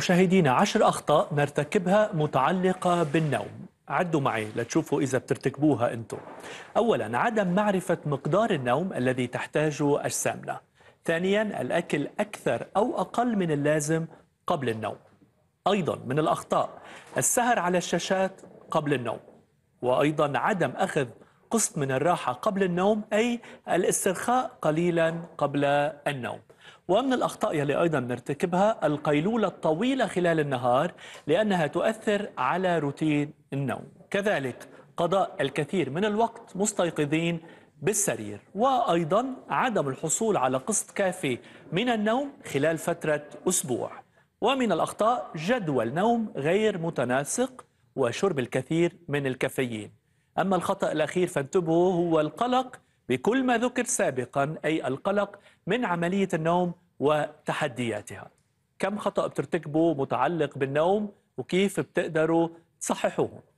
مشاهدينا عشر أخطاء نرتكبها متعلقة بالنوم عدوا معي لتشوفوا إذا بترتكبوها أنتم أولا عدم معرفة مقدار النوم الذي تحتاجه أجسامنا ثانيا الأكل أكثر أو أقل من اللازم قبل النوم أيضا من الأخطاء السهر على الشاشات قبل النوم وأيضا عدم أخذ قسط من الراحة قبل النوم أي الاسترخاء قليلا قبل النوم ومن الأخطاء يلي أيضا بنرتكبها القيلولة الطويلة خلال النهار لأنها تؤثر على روتين النوم كذلك قضاء الكثير من الوقت مستيقظين بالسرير وأيضا عدم الحصول على قسط كافي من النوم خلال فترة أسبوع ومن الأخطاء جدول نوم غير متناسق وشرب الكثير من الكافيين أما الخطأ الأخير فانتبهوا هو القلق بكل ما ذكر سابقا أي القلق من عملية النوم وتحدياتها كم خطأ بترتكبوا متعلق بالنوم وكيف بتقدروا تصححوهم